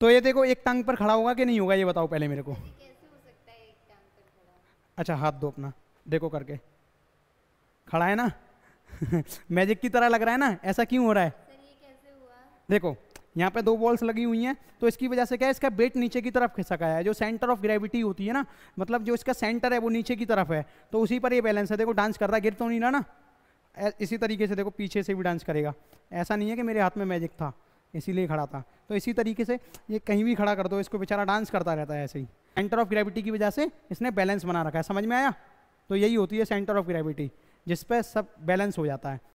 तो ये देखो एक टांग पर खड़ा होगा कि नहीं होगा ये बताओ पहले मेरे को अच्छा हाथ दो अपना देखो करके खड़ा है ना मैजिक की तरह लग रहा है ना ऐसा क्यों हो रहा है देखो यहाँ पे दो बॉल्स लगी हुई हैं तो इसकी वजह से क्या है इसका वेट नीचे की तरफ खिसका है जो सेंटर ऑफ ग्रेविटी होती है ना मतलब जो इसका सेंटर है वो नीचे की तरफ है तो उसी पर ये बैलेंस है देखो डांस कर रहा गिर तो नहीं रहा ना इसी तरीके से देखो पीछे से भी डांस करेगा ऐसा नहीं है कि मेरे हाथ में मैजिक था इसीलिए खड़ा था तो इसी तरीके से ये कहीं भी खड़ा कर दो इसको बेचारा डांस करता रहता है ऐसे ही सेंटर ऑफ ग्रेविटी की वजह से इसने बैलेंस बना रखा है समझ में आया तो यही होती है सेंटर ऑफ ग्रेविटी जिस पर सब बैलेंस हो जाता है